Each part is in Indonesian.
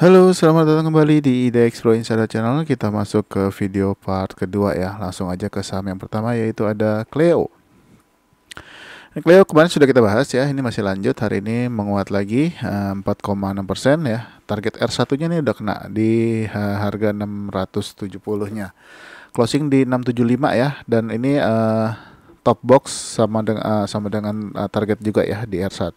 Halo, selamat datang kembali di Ide Explore Insider Channel. Kita masuk ke video part kedua ya. Langsung aja ke saham yang pertama yaitu ada Cleo. Cleo kemarin sudah kita bahas ya, ini masih lanjut. Hari ini menguat lagi 4,6% eh, ya. Target R1-nya ini udah kena di eh, harga 670-nya. Closing di 675 ya dan ini uh, top box sama dengan uh, eh, sama dengan uh, target juga ya di R1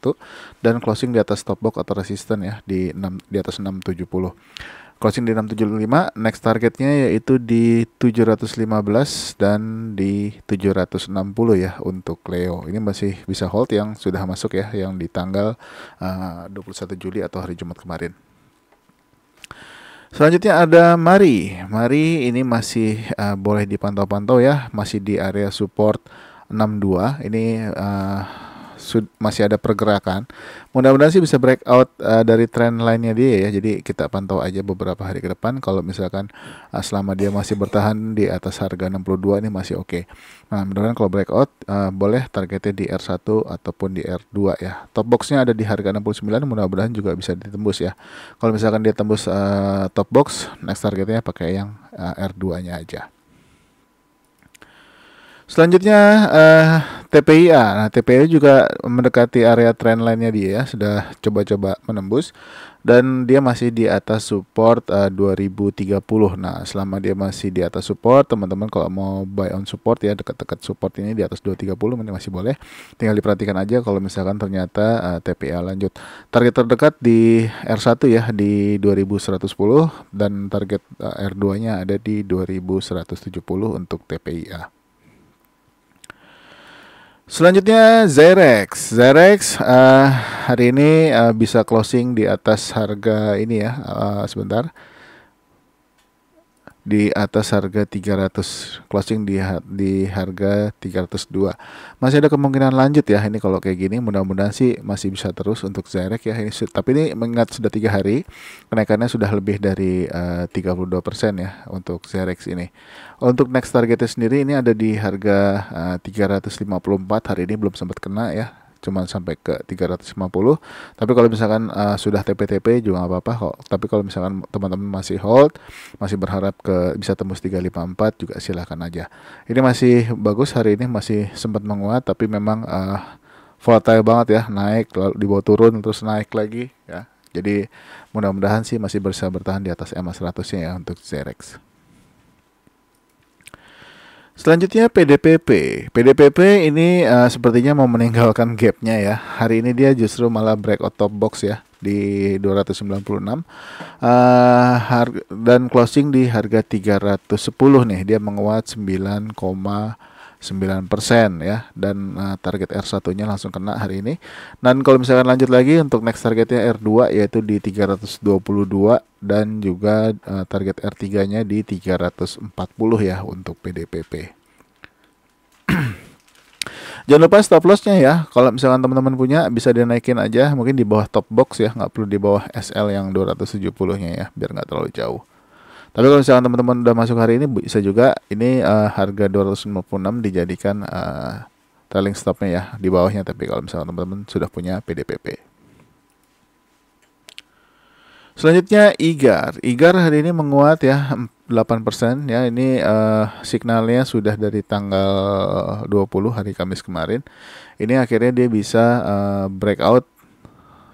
dan closing di atas top box atau resisten ya di 6 di atas 670. Closing di 675, next targetnya yaitu di 715 dan di 760 ya untuk Leo. Ini masih bisa hold yang sudah masuk ya yang di tanggal eh, uh, 21 Juli atau hari Jumat kemarin. Selanjutnya ada Mari. Mari ini masih uh, boleh dipantau-pantau ya, masih di area support 62 ini uh, masih ada pergerakan. Mudah-mudahan sih bisa breakout uh, dari trend lainnya dia ya. Jadi kita pantau aja beberapa hari ke depan kalau misalkan uh, selama dia masih bertahan di atas harga 62 ini masih oke. Okay. Nah, mudah-mudahan kalau breakout uh, boleh targetnya di R1 ataupun di R2 ya. Top boxnya ada di harga 69 mudah-mudahan juga bisa ditembus ya. Kalau misalkan dia tembus uh, top box, next targetnya pakai yang uh, R2-nya aja. Selanjutnya eh, TPIA. Nah, TPIA juga mendekati area trendline nya dia ya. sudah coba-coba menembus dan dia masih di atas support eh, 2030. Nah, selama dia masih di atas support, teman-teman kalau mau buy on support ya dekat-dekat support ini di atas 230 masih boleh. Tinggal diperhatikan aja kalau misalkan ternyata eh, TPIA lanjut. Target terdekat di R1 ya di 2110 dan target eh, R2-nya ada di 2170 untuk TPIA. Selanjutnya Zerex. Zerex uh, eh, hari ini uh, bisa closing di atas harga ini ya. Uh, sebentar di atas harga 300 closing di di harga 302 masih ada kemungkinan lanjut ya ini kalau kayak gini mudah-mudahan sih masih bisa terus untuk Zerek ya ini tapi ini mengingat sudah tiga hari kenaikannya sudah lebih dari eh, uh, 32% ya untuk Zyrek ini untuk next targetnya sendiri ini ada di harga eh, uh, 354 hari ini belum sempat kena ya cuma sampai ke 350 tapi kalau misalkan uh, sudah TPTP tp juga nggak apa-apa kok tapi kalau misalkan teman-teman masih hold masih berharap ke bisa tembus 354 juga silahkan aja ini masih bagus hari ini masih sempat menguat tapi memang uh, volatile banget ya naik lalu dibawa turun terus naik lagi ya jadi mudah-mudahan sih masih bisa bertahan di atas MA 100 ya untuk Zerex. Selanjutnya PDPP. PDPP ini uh, sepertinya mau meninggalkan gapnya ya. Hari ini dia justru malah break out top box ya di 296 uh, harga, dan closing di harga 310 nih. Dia menguat 9, 9% ya dan uh, target R1-nya langsung kena hari ini. Dan kalau misalkan lanjut lagi untuk next targetnya R2 yaitu di 322 dan juga uh, target R3-nya di 340 ya untuk PDPP. Jangan lupa stop loss-nya ya. Kalau misalkan teman-teman punya bisa dinaikin aja mungkin di bawah top box ya, nggak perlu di bawah SL yang 270-nya ya biar nggak terlalu jauh. Tapi kalau misalkan teman-teman udah masuk hari ini bisa juga ini uh, harga 256 dijadikan uh, trailing stopnya ya di bawahnya tapi kalau misalkan teman-teman sudah punya PDPP. Selanjutnya IGAR. IGAR hari ini menguat ya 8% ya. Ini uh, signalnya sudah dari tanggal 20 hari Kamis kemarin. Ini akhirnya dia bisa uh, breakout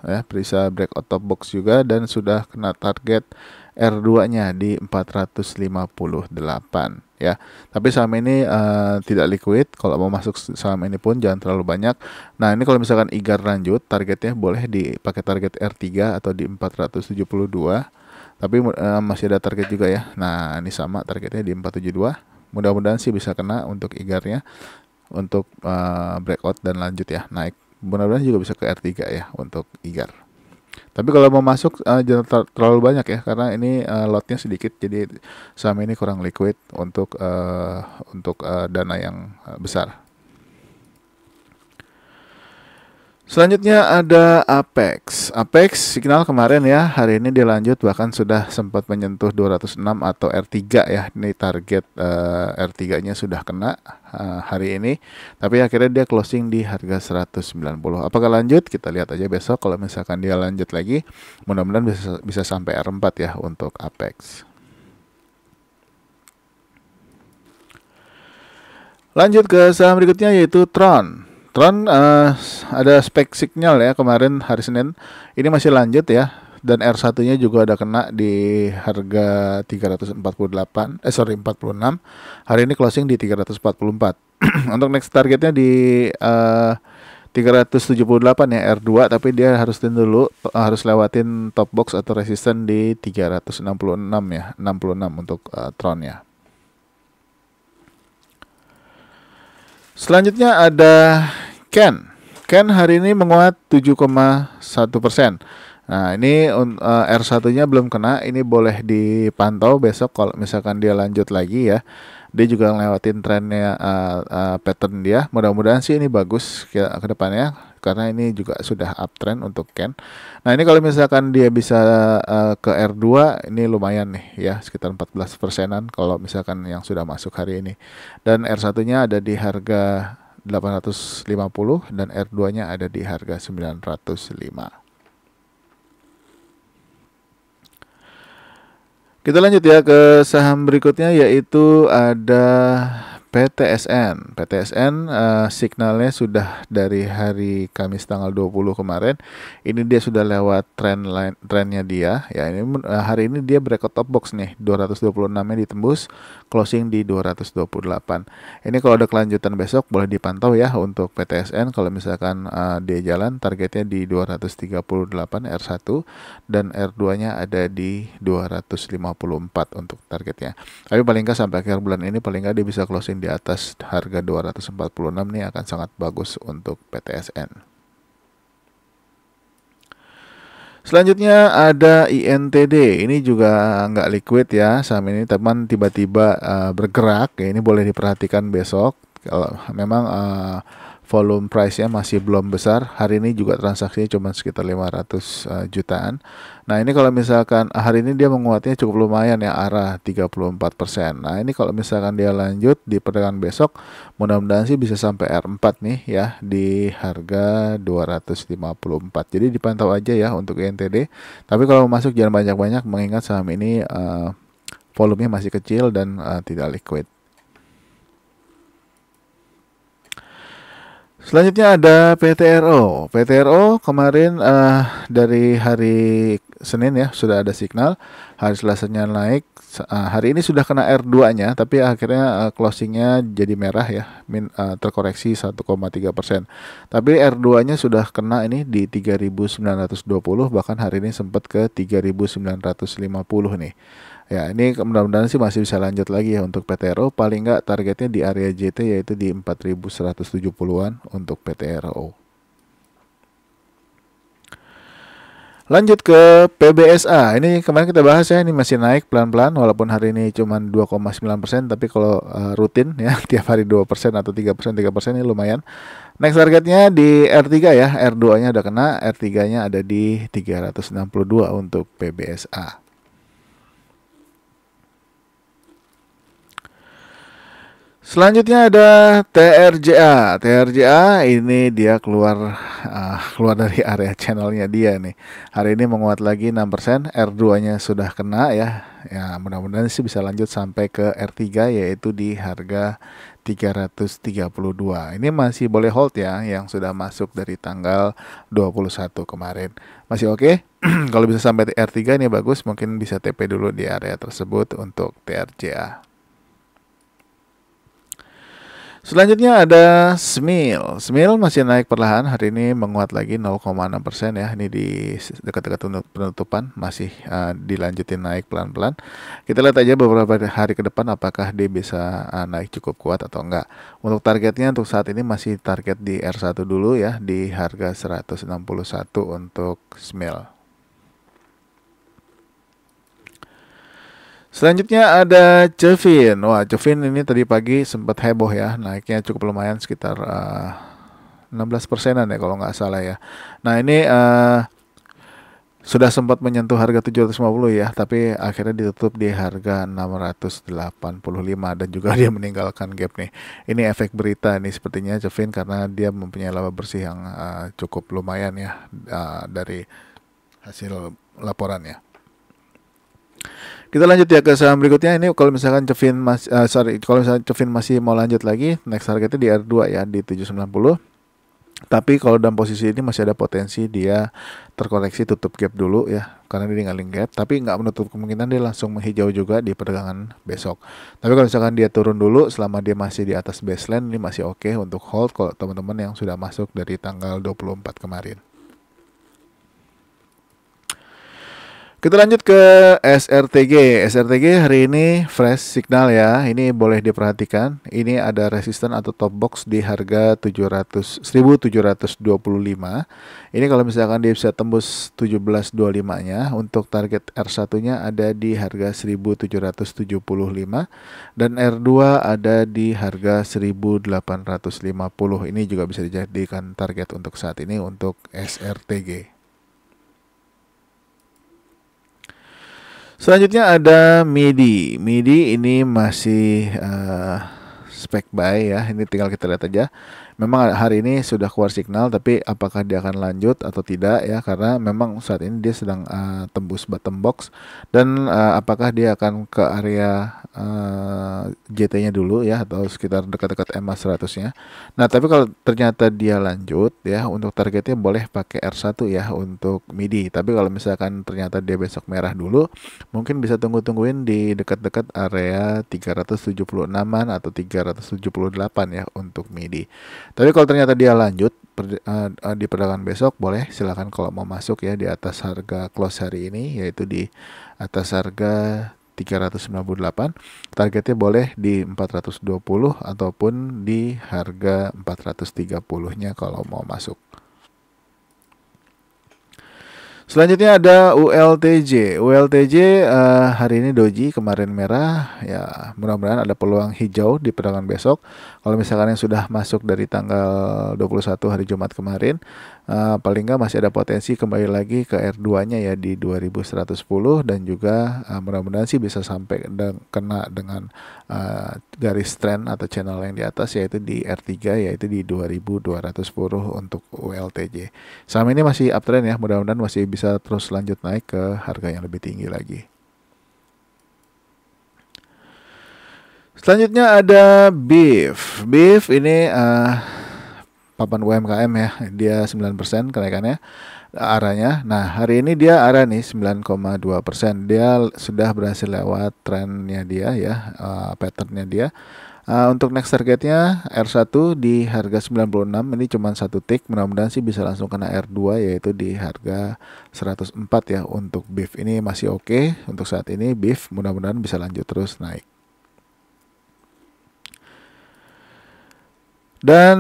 ya, bisa breakout top box juga dan sudah kena target R2-nya di 458 ya. Tapi saham ini uh, tidak liquid. Kalau mau masuk saham ini pun jangan terlalu banyak. Nah, ini kalau misalkan IGAR lanjut, targetnya boleh dipakai target R3 atau di 472. Tapi uh, masih ada target juga ya. Nah, ini sama targetnya di 472. Mudah-mudahan sih bisa kena untuk IGAR-nya untuk uh, breakout dan lanjut ya naik. Mudah-mudahan juga bisa ke R3 ya untuk IGAR. Tapi kalau mau masuk uh, jangan ter terlalu banyak ya karena ini uh, lotnya sedikit jadi saham ini kurang liquid untuk uh, untuk uh, dana yang uh, besar. Selanjutnya ada Apex. Apex signal kemarin ya, hari ini dilanjut bahkan sudah sempat menyentuh 206 atau R3 ya. Ini target uh, eh, R3-nya sudah kena uh, hari ini. Tapi akhirnya dia closing di harga 190. Apakah lanjut? Kita lihat aja besok kalau misalkan dia lanjut lagi, mudah-mudahan bisa bisa sampai R4 ya untuk Apex. Lanjut ke saham berikutnya yaitu Tron. Tron uh, eh, ada spek signal ya kemarin hari Senin. Ini masih lanjut ya dan R1-nya juga ada kena di harga 348 eh sorry 46. Hari ini closing di 344. Untuk next targetnya di eh, uh, 378 ya R2 tapi dia harus tin dulu eh, harus lewatin top box atau resisten di 366 ya 66 untuk uh, Tron ya. Selanjutnya ada Ken. Ken hari ini menguat 7,1 persen. Nah ini uh, eh, R1-nya belum kena, ini boleh dipantau besok kalau misalkan dia lanjut lagi ya. Dia juga ngelewatin trennya uh, uh, pattern dia. Mudah-mudahan sih ini bagus ke, ke depannya karena ini juga sudah uptrend untuk Ken. Nah ini kalau misalkan dia bisa uh, ke R2 ini lumayan nih ya sekitar 14 persenan kalau misalkan yang sudah masuk hari ini. Dan R1-nya ada di harga 850 dan R2-nya ada di harga 905. Kita lanjut ya ke saham berikutnya yaitu ada PTSN. PTSN uh, eh, signalnya sudah dari hari Kamis tanggal 20 kemarin. Ini dia sudah lewat trend line trennya dia. Ya ini uh, hari ini dia breakout top box nih. 226-nya ditembus, closing di 228. Ini kalau ada kelanjutan besok boleh dipantau ya untuk PTSN kalau misalkan uh, dia jalan targetnya di 238 R1 dan R2-nya ada di 254 untuk targetnya. Tapi paling nggak sampai akhir bulan ini paling nggak dia bisa closing di atas harga 246 nih akan sangat bagus untuk PTSN. Selanjutnya ada INTD. Ini juga nggak liquid ya saham ini, teman tiba-tiba uh, bergerak. Ya, ini boleh diperhatikan besok. Kalau memang uh, volume price-nya masih belum besar. Hari ini juga transaksinya cuma sekitar 500 uh, eh, jutaan. Nah, ini kalau misalkan hari ini dia menguatnya cukup lumayan ya arah 34%. Nah, ini kalau misalkan dia lanjut di perdagangan besok, mudah-mudahan sih bisa sampai R4 nih ya di harga 254. Jadi dipantau aja ya untuk e NTD. Tapi kalau masuk jangan banyak-banyak mengingat saham ini uh, volumenya masih kecil dan uh, tidak liquid. Selanjutnya ada PTRO. PTRO kemarin uh, dari hari Senin ya sudah ada signal, hari Selasanya naik. Uh, hari ini sudah kena R2-nya, tapi akhirnya uh, closingnya jadi merah ya, min, uh, terkoreksi 1,3 persen. Tapi R2-nya sudah kena ini di 3.920, bahkan hari ini sempat ke 3.950 nih. Ya, ini mudah-mudahan sih masih bisa lanjut lagi ya untuk PTRO. Paling nggak targetnya di area JT yaitu di 4170-an untuk PTRO. Lanjut ke PBSA. Ini kemarin kita bahas ya, ini masih naik pelan-pelan walaupun hari ini cuma 2,9% tapi kalau uh, rutin ya tiap hari 2% atau 3%, 3% ini lumayan. Next targetnya di R3 ya, R2-nya udah kena, R3-nya ada di 362 untuk PBSA. Selanjutnya ada TRJA. TRJA ini dia keluar uh, keluar dari area channelnya dia nih. Hari ini menguat lagi 6%, R2-nya sudah kena ya. Ya, mudah-mudahan sih bisa lanjut sampai ke R3 yaitu di harga 332. Ini masih boleh hold ya yang sudah masuk dari tanggal 21 kemarin. Masih oke? Okay? Kalau bisa sampai R3 ini bagus, mungkin bisa TP dulu di area tersebut untuk TRJA. Selanjutnya ada Smil. Smil masih naik perlahan hari ini menguat lagi 0,6 persen ya. Ini di dekat-dekat penutupan masih uh, dilanjutin naik pelan-pelan. Kita lihat aja beberapa hari ke depan apakah dia bisa uh, naik cukup kuat atau enggak. Untuk targetnya untuk saat ini masih target di R1 dulu ya di harga 161 untuk Smil. Selanjutnya ada Jovin. Wah, Jovin ini tadi pagi sempat heboh ya. Naiknya cukup lumayan sekitar uh, eh, 16 persenan ya kalau nggak salah ya. Nah, ini uh, sudah sempat menyentuh harga 750 ya, tapi akhirnya ditutup di harga 685 dan juga dia meninggalkan gap nih. Ini efek berita nih sepertinya Jovin karena dia mempunyai laba bersih yang uh, cukup lumayan ya uh, dari hasil laporannya. Kita lanjut ya ke saham berikutnya. Ini kalau misalkan Cevin masih eh, uh, sorry, kalau misalkan Cevin masih mau lanjut lagi, next targetnya di R2 ya di 790. Tapi kalau dalam posisi ini masih ada potensi dia terkoreksi tutup gap dulu ya karena dia nggaling gap. Tapi nggak menutup kemungkinan dia langsung menghijau juga di perdagangan besok. Tapi kalau misalkan dia turun dulu selama dia masih di atas baseline ini masih oke okay untuk hold kalau teman-teman yang sudah masuk dari tanggal 24 kemarin. Kita lanjut ke SRTG. SRTG hari ini fresh signal ya. Ini boleh diperhatikan. Ini ada resisten atau top box di harga 700 1725. Ini kalau misalkan dia bisa tembus 1725-nya untuk target R1-nya ada di harga 1775 dan R2 ada di harga 1850. Ini juga bisa dijadikan target untuk saat ini untuk SRTG. Selanjutnya ada MIDI. MIDI ini masih uh, spek buy ya. Ini tinggal kita lihat aja. Memang hari ini sudah keluar signal, tapi apakah dia akan lanjut atau tidak ya? Karena memang saat ini dia sedang uh, tembus bottom box dan uh, apakah dia akan ke area gt eh, JT-nya dulu ya atau sekitar dekat-dekat MA 100-nya. Nah, tapi kalau ternyata dia lanjut ya untuk targetnya boleh pakai R1 ya untuk MIDI. Tapi kalau misalkan ternyata dia besok merah dulu, mungkin bisa tunggu-tungguin di dekat-dekat area 376-an atau 378 ya untuk MIDI. Tapi kalau ternyata dia lanjut eh, di perdagangan besok boleh silakan kalau mau masuk ya di atas harga close hari ini yaitu di atas harga 398 targetnya boleh di 420 ataupun di harga 430 nya kalau mau masuk Selanjutnya ada ULTJ. ULTJ uh, eh, hari ini doji, kemarin merah. Ya, mudah-mudahan ada peluang hijau di perdagangan besok. Kalau misalkan yang sudah masuk dari tanggal 21 hari Jumat kemarin, uh, paling nggak masih ada potensi kembali lagi ke R2-nya ya di 2110 dan juga uh, mudah-mudahan sih bisa sampai de kena dengan uh, garis trend atau channel yang di atas yaitu di R3 yaitu di 2210 untuk ULTJ. Saham ini masih uptrend ya, mudah-mudahan masih bisa terus lanjut naik ke harga yang lebih tinggi lagi. Selanjutnya ada beef. Beef ini uh, papan UMKM ya. Dia 9% kenaikannya arahnya. Nah, hari ini dia arah nih 9,2%. Dia sudah berhasil lewat trennya dia ya, uh, patternnya dia. Uh, untuk next targetnya R1 di harga 96 ini cuma satu tick mudah-mudahan sih bisa langsung kena R2 yaitu di harga 104 ya untuk beef ini masih oke okay. untuk saat ini beef mudah-mudahan bisa lanjut terus naik Dan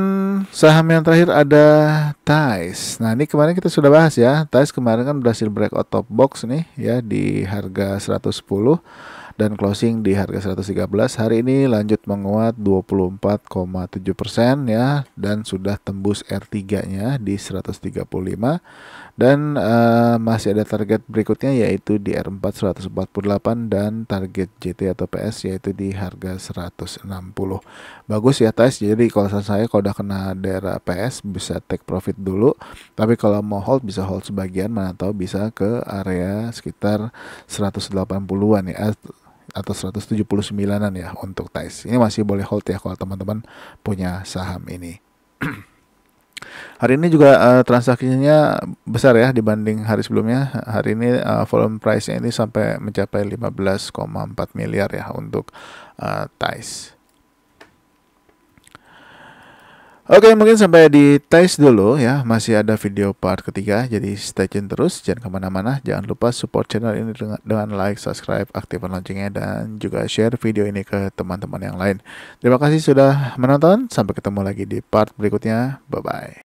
saham yang terakhir ada Thais. Nah, ini kemarin kita sudah bahas ya. Thais kemarin kan berhasil break out top box nih ya di harga 110 dan closing di harga 113. Hari ini lanjut menguat 24,7% persen ya dan sudah tembus R3-nya di 135 dan uh, masih ada target berikutnya yaitu di R4 148 dan target JT atau PS yaitu di harga 160. Bagus ya tes. Jadi kalau saya kalau udah kena daerah PS bisa take profit dulu. Tapi kalau mau hold bisa hold sebagian mana tahu bisa ke area sekitar 180-an ya atau 179-an ya untuk TAIS. Ini masih boleh hold ya kalau teman-teman punya saham ini. Hari ini juga uh, transaksinya besar ya dibanding hari sebelumnya. Hari ini uh, volume price-nya ini sampai mencapai 15,4 miliar ya untuk uh, eh, TICE. Oke, mungkin sampai di taste dulu ya. Masih ada video part ketiga, jadi stay tune terus. Jangan kemana-mana. Jangan lupa support channel ini dengan, dengan like, subscribe, aktifkan loncengnya, dan juga share video ini ke teman-teman yang lain. Terima kasih sudah menonton. Sampai ketemu lagi di part berikutnya. Bye-bye.